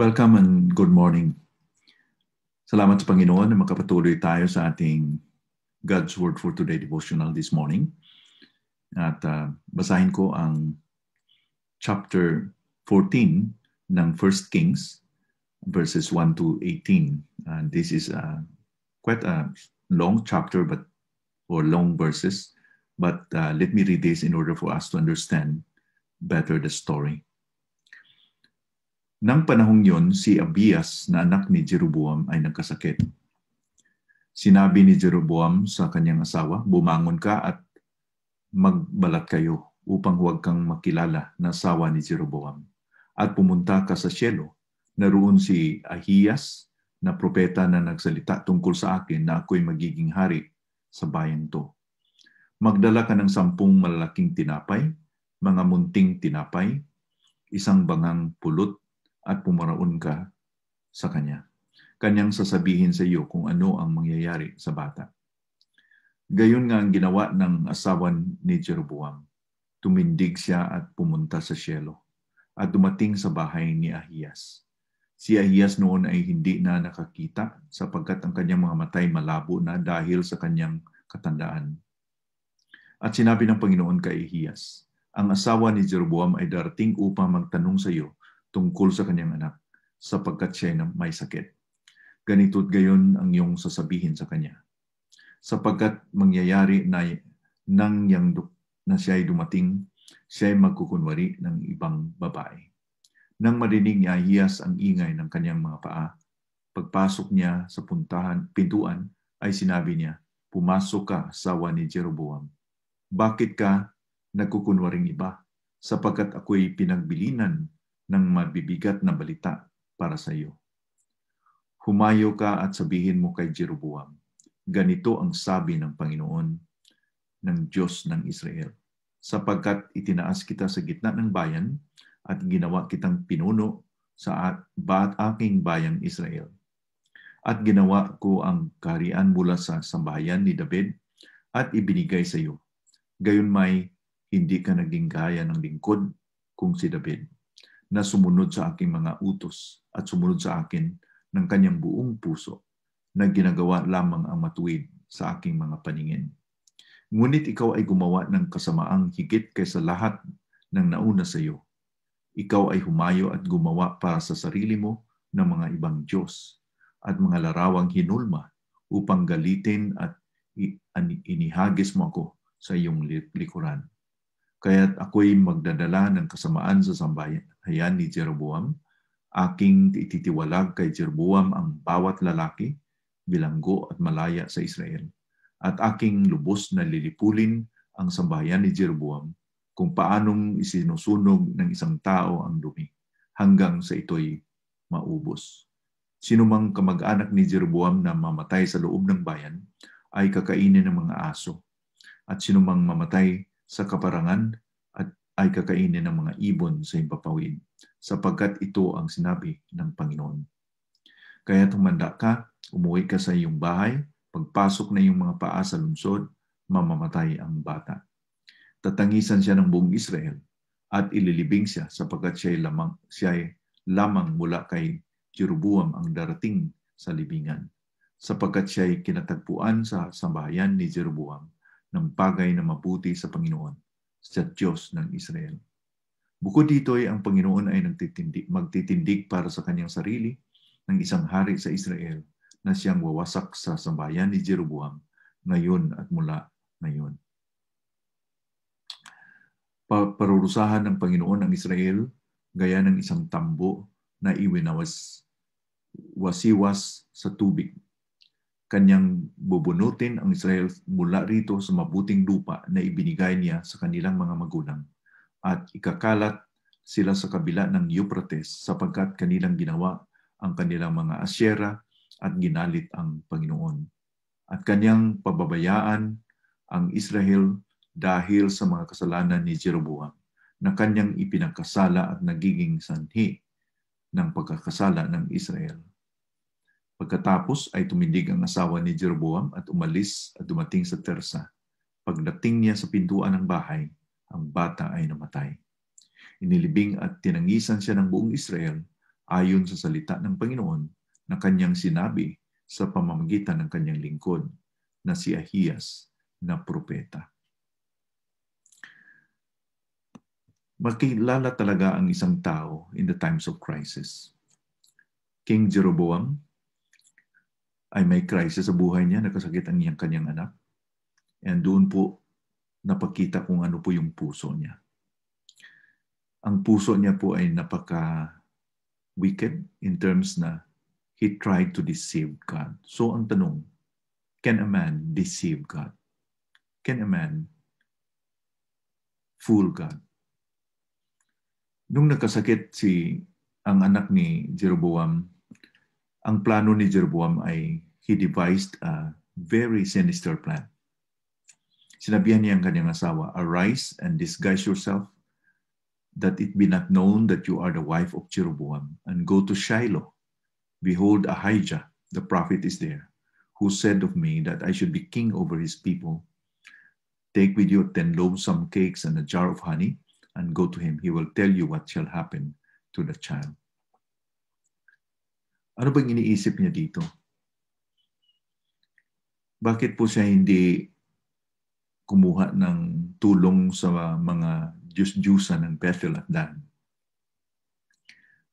Welcome and good morning. Salamat sa Panginoon na makapatuloy tayo sa ating God's Word for Today devotional this morning. At uh, basahin ko ang chapter 14 ng 1 Kings verses 1 to 18. And this is uh, quite a long chapter but or long verses, but uh, let me read this in order for us to understand better the story. Nang panahong yon, si Abias na anak ni Jeroboam ay nagkasakit. Sinabi ni Jeroboam sa kanyang asawa, bumangon ka at magbalat kayo upang huwag kang makilala na sawa ni Jeroboam. At pumunta ka sa Shelo, naroon si Ahias na propeta na nagsalita tungkol sa akin na ako'y magiging hari sa bayan to. Magdala ka ng sampung malalaking tinapay, mga munting tinapay, isang bangang pulot at pumaraon ka sa kanya. Kanyang sasabihin sa iyo kung ano ang mangyayari sa bata. Gayon nga ang ginawa ng asawa ni Jeroboam. Tumindig siya at pumunta sa Shelo at dumating sa bahay ni Ahias. Si Ahias noon ay hindi na nakakita sapagkat ang kanyang mga matay malabo na dahil sa kanyang katandaan. At sinabi ng Panginoon kay Ahias, ang asawa ni Jeroboam ay darating upang magtanong sa iyo tungkol sa kanyang anak sapagkat siya ay may sakit. Ganito't gayon ang iyong sasabihin sa kanya sapagkat mangyayari na nang yang na siya ay dumating, siya ay magkukunwari ng ibang babae. Nang marinig niya hiyas ang ingay ng kanyang mga paa, pagpasok niya sa puntahan, pintuan ay sinabi niya, Pumasok ka, sawa ni Jeroboam. Bakit ka nagkukunwaring iba? Sapagkat ako'y pinagbilinan ng mabibigat na balita para sa iyo. Humayo ka at sabihin mo kay Jeroboam, Ganito ang sabi ng Panginoon ng Diyos ng Israel. Sapagkat itinaas kita sa gitna ng bayan at ginawa kitang pinuno sa at, ba't aking bayang Israel. At ginawa ko ang kaharian mula sa sambahayan ni David at ibinigay sa iyo. Gayon may hindi ka naging gaya ng lingkod kung si David na sumunod sa aking mga utos at sumunod sa akin ng kanyang buong puso na ginagawa lamang ang matuwid sa aking mga paningin. Ngunit ikaw ay gumawa ng kasamaang higit kaysa lahat ng nauna sa iyo. Ikaw ay humayo at gumawa para sa sarili mo ng mga ibang Diyos at mga larawang hinulma upang galitin at inihagis mo ako sa iyong likuran. Kaya't ako'y magdadala ng kasamaan sa sambayan ni Jeroboam. Aking ititiwalag kay Jeroboam ang bawat lalaki bilanggo at malaya sa Israel. At aking lubos na lilipulin ang sambahayan ni Jeroboam kung paanong isinusunog ng isang tao ang dumi hanggang sa ito'y maubos. Sino mang kamag-anak ni Jeroboam na mamatay sa loob ng bayan ay kakainin ng mga aso at sino mang mamatay sa kaparangan at ay kakainin ng mga ibon sa himpapawid sapagkat ito ang sinabi ng Panginoon. Kaya tumanda ka, umuwi ka sa iyong bahay, pagpasok na iyong mga paa sa lungsod, mamamatay ang bata. Tatangisan siya ng buong Israel at ililibing siya sapagkat siya lamang, siya lamang mula kay Jeroboam ang darating sa libingan sapagkat siya'y kinatagpuan sa sambahayan ni Jeroboam ng bagay na mabuti sa Panginoon, sa Diyos ng Israel. Bukod dito ay ang Panginoon ay nagtitindig, magtitindig para sa kanyang sarili ng isang hari sa Israel na siyang wawasak sa sambayan ni Jeroboam ngayon at mula ngayon. Pa- parurusahan ng Panginoon ang Israel gaya ng isang tambo na iwinawas wasiwas sa tubig. Kanyang bubunutin ang Israel mula rito sa mabuting lupa na ibinigay niya sa kanilang mga magulang at ikakalat sila sa kabila ng Euphrates sapagkat kanilang ginawa ang kanilang mga asyera at ginalit ang Panginoon. At kanyang pababayaan ang Israel dahil sa mga kasalanan ni Jeroboam na kanyang ipinagkasala at nagiging sanhi ng pagkakasala ng Israel. Pagkatapos ay tumindig ang asawa ni Jeroboam at umalis at dumating sa Tersa. Pagdating niya sa pintuan ng bahay, ang bata ay namatay. Inilibing at tinangisan siya ng buong Israel ayon sa salita ng Panginoon na kanyang sinabi sa pamamagitan ng kanyang lingkod na si Ahias na propeta. Makilala talaga ang isang tao in the times of crisis. King Jeroboam ay may crisis sa buhay niya, nakasakit ang iyang kanyang anak. And doon po napakita kung ano po yung puso niya. Ang puso niya po ay napaka wicked in terms na he tried to deceive God. So ang tanong, can a man deceive God? Can a man fool God? Nung nagkasakit si ang anak ni Jeroboam, ang plano ni Jeroboam ay he devised a very sinister plan. Sinabihan niya ang kanyang asawa, Arise and disguise yourself that it be not known that you are the wife of Jeroboam, and go to Shiloh. Behold, Ahijah, the prophet, is there, who said of me that I should be king over his people. Take with you ten loaves some cakes and a jar of honey, and go to him. He will tell you what shall happen to the child. Ano bang iniisip niya dito? Bakit po siya hindi kumuha ng tulong sa mga Diyos-Diyusan ng Bethel at Dan?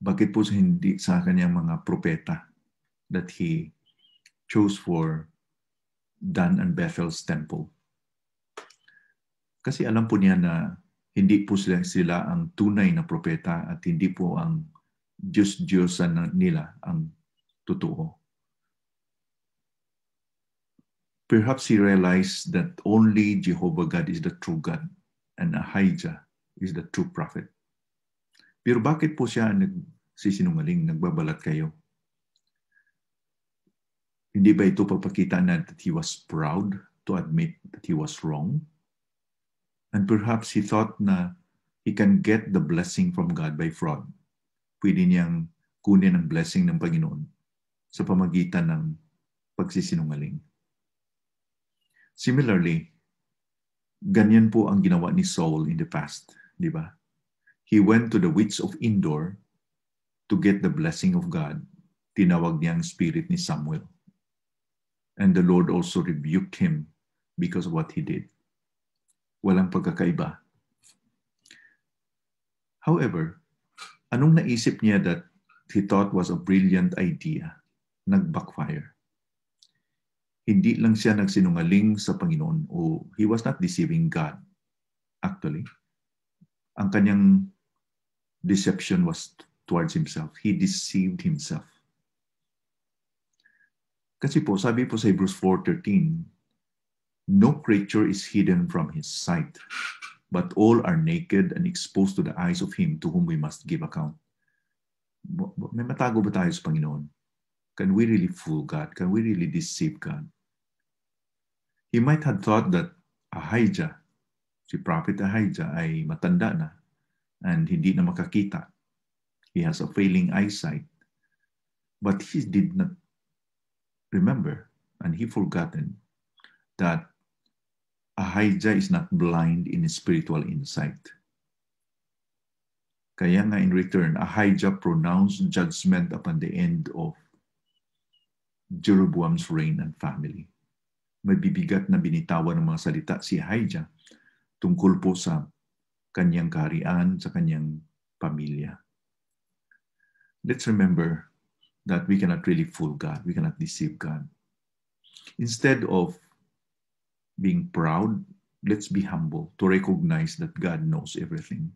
Bakit po hindi sa kanyang mga propeta that he chose for Dan and Bethel's temple? Kasi alam po niya na hindi po sila, sila ang tunay na propeta at hindi po ang Diyos-Diyosan nila ang totoo. Perhaps he realized that only Jehovah God is the true God and Ahijah is the true prophet. Pero bakit po siya nagsisinungaling, nagbabalat kayo? Hindi ba ito papakita na that he was proud to admit that he was wrong? And perhaps he thought na he can get the blessing from God by fraud. Pwede niyang kunin ang blessing ng Panginoon sa pamagitan ng pagsisinungaling. Similarly, Ganyan po ang ginawa ni Saul in the past, di ba? He went to the witch of Endor to get the blessing of God. Tinawag niya ang spirit ni Samuel. And the Lord also rebuked him because of what he did. Walang pagkakaiba. However, anong naisip niya that he thought was a brilliant idea? Nag-backfire hindi lang siya nagsinungaling sa Panginoon o oh, he was not deceiving God. Actually, ang kanyang deception was towards himself. He deceived himself. Kasi po, sabi po sa Hebrews 4.13, No creature is hidden from his sight, but all are naked and exposed to the eyes of him to whom we must give account. May matago ba tayo sa Panginoon? Can we really fool God? Can we really deceive God? he might have thought that Ahijah, si Prophet Ahijah ay matanda na and hindi na makakita. He has a failing eyesight. But he did not remember and he forgotten that Ahijah is not blind in spiritual insight. Kaya nga in return, Ahijah pronounced judgment upon the end of Jeroboam's reign and family mabibigat na binitawan ng mga salita si Haija tungkol po sa kanyang kaharian, sa kanyang pamilya. Let's remember that we cannot really fool God. We cannot deceive God. Instead of being proud, let's be humble to recognize that God knows everything.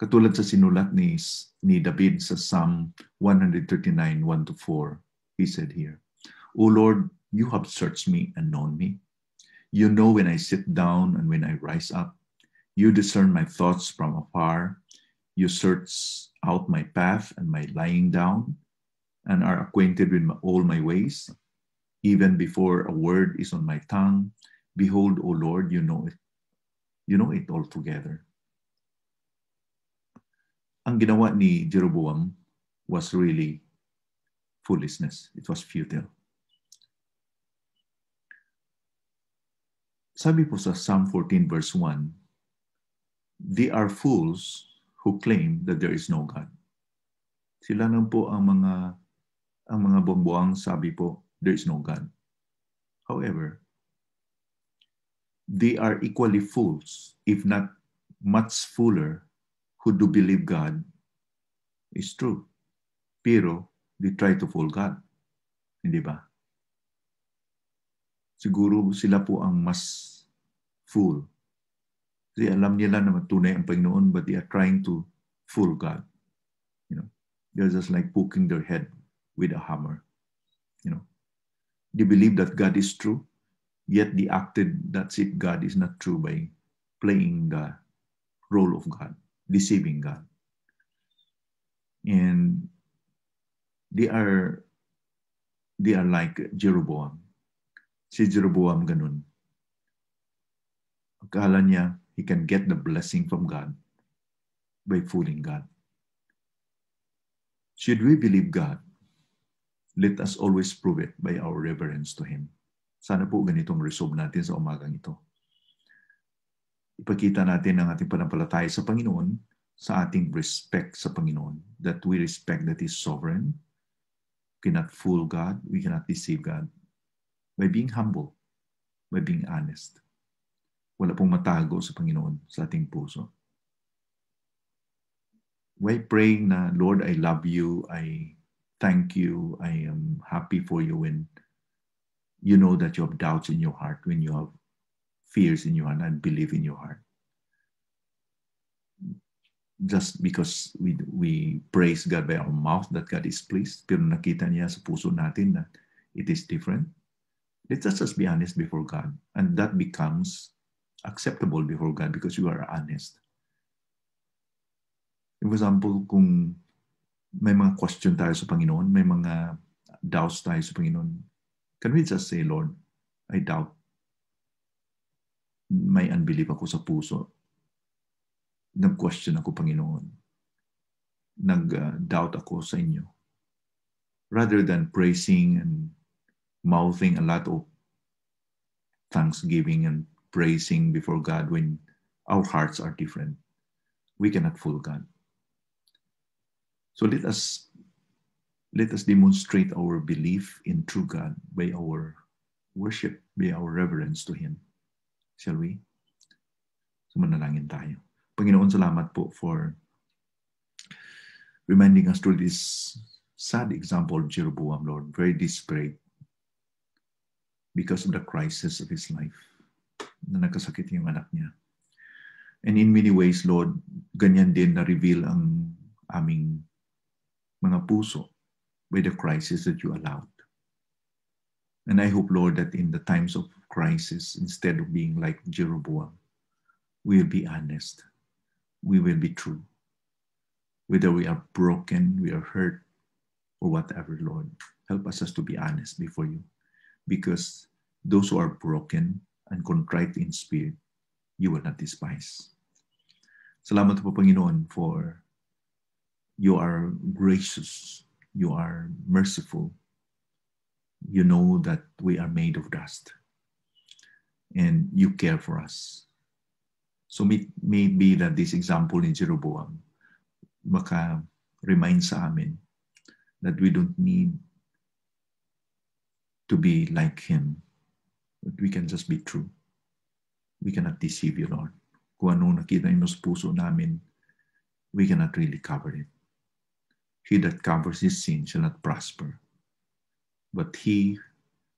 Katulad sa sinulat ni, ni David sa Psalm 139, 1 4, he said here, O Lord, You have searched me and known me. You know when I sit down and when I rise up. You discern my thoughts from afar. You search out my path and my lying down, and are acquainted with my, all my ways. Even before a word is on my tongue, behold, O Lord, you know it. You know it altogether. Ang ginawa ni Jeroboam was really foolishness. It was futile. Sabi po sa Psalm 14 verse 1, They are fools who claim that there is no God. Sila nang po ang mga ang mga bongbuang sabi po, there is no God. However, they are equally fools, if not much fuller, who do believe God is true. Pero, they try to fool God. Hindi ba? Siguro sila po ang mas fool. Kasi alam nila naman tunay ang Panginoon but they are trying to fool God. You know, they're just like poking their head with a hammer. You know, they believe that God is true, yet they acted that it, God is not true by playing the role of God, deceiving God. And they are they are like Jeroboam. Si Jeroboam ganun. Akala niya he can get the blessing from God by fooling God. Should we believe God? Let us always prove it by our reverence to Him. Sana po ganitong resolve natin sa umagang ito. Ipakita natin ang ating panampalataya sa Panginoon sa ating respect sa Panginoon. That we respect that He's sovereign. We cannot fool God. We cannot deceive God. By being humble. By being honest. Wala pong matago sa Panginoon sa ating puso. Why praying na, Lord, I love you, I thank you, I am happy for you when you know that you have doubts in your heart, when you have fears in your heart, and believe in your heart. Just because we, we praise God by our mouth that God is pleased, pero nakita niya sa puso natin that it is different. Let us just be honest before God. And that becomes acceptable before God because you are honest. For example, kung may mga question tayo sa Panginoon, may mga doubts tayo sa Panginoon, can we just say, Lord, I doubt. May unbelief ako sa puso. Nag-question ako, Panginoon. Nag-doubt ako sa inyo. Rather than praising and mouthing a lot of thanksgiving and praising before God when our hearts are different. We cannot fool God. So let us let us demonstrate our belief in true God by our worship, by our reverence to Him. Shall we? So manalangin tayo. Panginoon, salamat po for reminding us through this sad example of Jeroboam, Lord, very desperate because of the crisis of his life. na nagkasakit yung anak niya. And in many ways, Lord, ganyan din na-reveal ang aming mga puso with the crisis that you allowed. And I hope, Lord, that in the times of crisis, instead of being like Jeroboam, we will be honest. We will be true. Whether we are broken, we are hurt, or whatever, Lord, help us, us to be honest before you. Because those who are broken and contrite in spirit, you will not despise. Salamat po Panginoon for you are gracious, you are merciful, you know that we are made of dust and you care for us. So may, may be that this example in Jeroboam maka-remind sa amin that we don't need to be like him But we can just be true. We cannot deceive you, Lord. Kung anong nakita niyo sa puso namin, we cannot really cover it. He that covers his sin shall not prosper, but he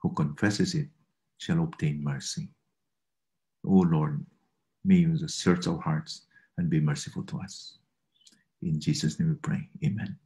who confesses it shall obtain mercy. O Lord, may you just search our hearts and be merciful to us. In Jesus' name we pray. Amen.